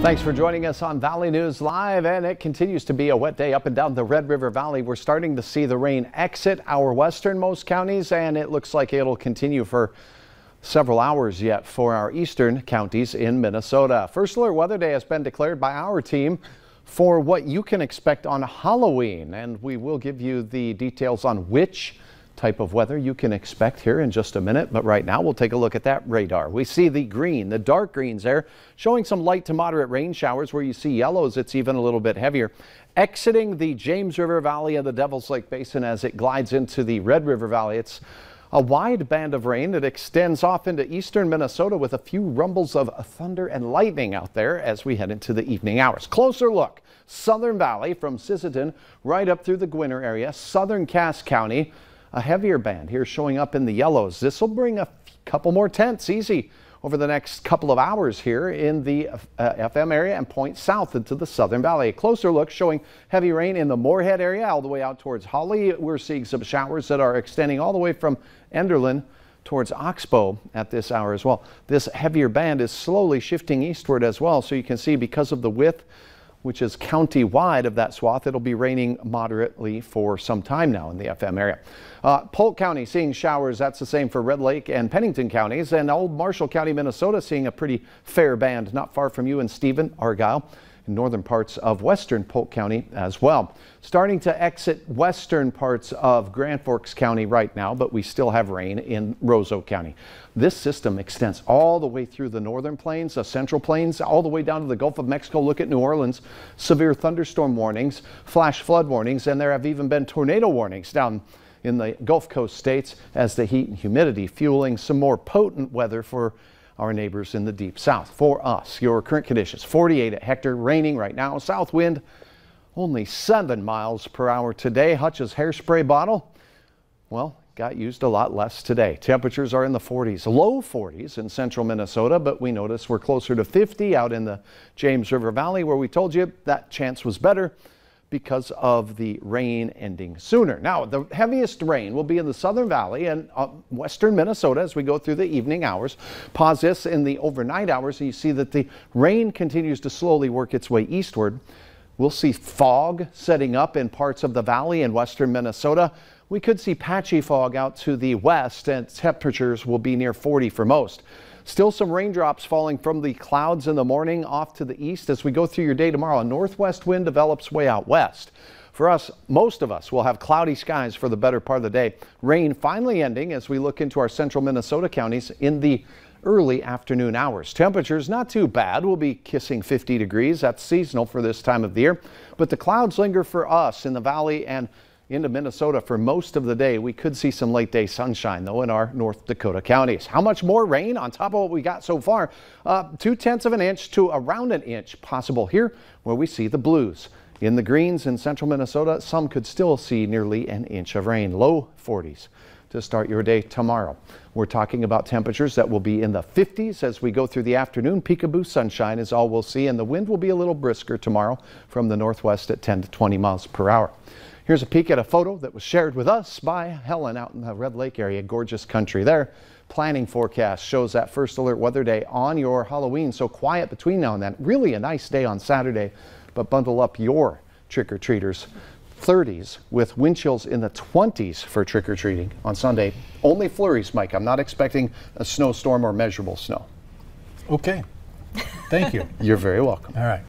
Thanks for joining us on Valley News Live, and it continues to be a wet day up and down the Red River Valley. We're starting to see the rain exit our westernmost counties, and it looks like it'll continue for several hours yet for our eastern counties in Minnesota. First alert weather day has been declared by our team for what you can expect on Halloween, and we will give you the details on which type of weather you can expect here in just a minute, but right now we'll take a look at that radar. We see the green, the dark greens there, showing some light to moderate rain showers. Where you see yellows, it's even a little bit heavier. Exiting the James River Valley and the Devil's Lake Basin as it glides into the Red River Valley, it's a wide band of rain that extends off into eastern Minnesota with a few rumbles of thunder and lightning out there as we head into the evening hours. Closer look, Southern Valley from Sisseton right up through the Gwinner area, southern Cass County, a heavier band here showing up in the yellows. This will bring a couple more tents easy over the next couple of hours here in the uh, FM area and point south into the Southern Valley. A closer look showing heavy rain in the Moorhead area all the way out towards Holly. We're seeing some showers that are extending all the way from Enderlin towards Oxbow at this hour as well. This heavier band is slowly shifting eastward as well, so you can see because of the width which is county-wide of that swath. It'll be raining moderately for some time now in the FM area. Uh, Polk County seeing showers. That's the same for Red Lake and Pennington counties. And Old Marshall County, Minnesota seeing a pretty fair band not far from you in Stephen, Argyle northern parts of western Polk County as well. Starting to exit western parts of Grand Forks County right now, but we still have rain in Roseau County. This system extends all the way through the northern plains, the central plains, all the way down to the Gulf of Mexico. Look at New Orleans. Severe thunderstorm warnings, flash flood warnings, and there have even been tornado warnings down in the Gulf Coast states as the heat and humidity fueling some more potent weather for our neighbors in the deep south. For us, your current conditions 48 at Hector, raining right now, south wind only 7 miles per hour today. Hutch's hairspray bottle, well, got used a lot less today. Temperatures are in the 40s, low 40s in central Minnesota, but we notice we're closer to 50 out in the James River Valley where we told you that chance was better because of the rain ending sooner. Now, the heaviest rain will be in the southern valley and uh, western Minnesota as we go through the evening hours. Pause this in the overnight hours, and you see that the rain continues to slowly work its way eastward. We'll see fog setting up in parts of the valley in western Minnesota. We could see patchy fog out to the west and temperatures will be near 40 for most. Still some raindrops falling from the clouds in the morning off to the east as we go through your day tomorrow. A northwest wind develops way out west. For us, most of us will have cloudy skies for the better part of the day. Rain finally ending as we look into our central Minnesota counties in the early afternoon hours. Temperatures not too bad. We'll be kissing 50 degrees. That's seasonal for this time of the year. But the clouds linger for us in the valley and into Minnesota for most of the day. We could see some late day sunshine, though, in our North Dakota counties. How much more rain on top of what we got so far? Uh, two tenths of an inch to around an inch possible here where we see the blues. In the greens in central Minnesota, some could still see nearly an inch of rain, low 40s to start your day tomorrow. We're talking about temperatures that will be in the 50s as we go through the afternoon. Peekaboo sunshine is all we'll see, and the wind will be a little brisker tomorrow from the northwest at 10 to 20 miles per hour. Here's a peek at a photo that was shared with us by Helen out in the Red Lake area. Gorgeous country there. Planning forecast shows that first alert weather day on your Halloween. So quiet between now and then. Really a nice day on Saturday, but bundle up your trick-or-treaters. 30s with wind chills in the 20s for trick or treating on Sunday. Only flurries, Mike. I'm not expecting a snowstorm or measurable snow. Okay. Thank you. You're very welcome. All right.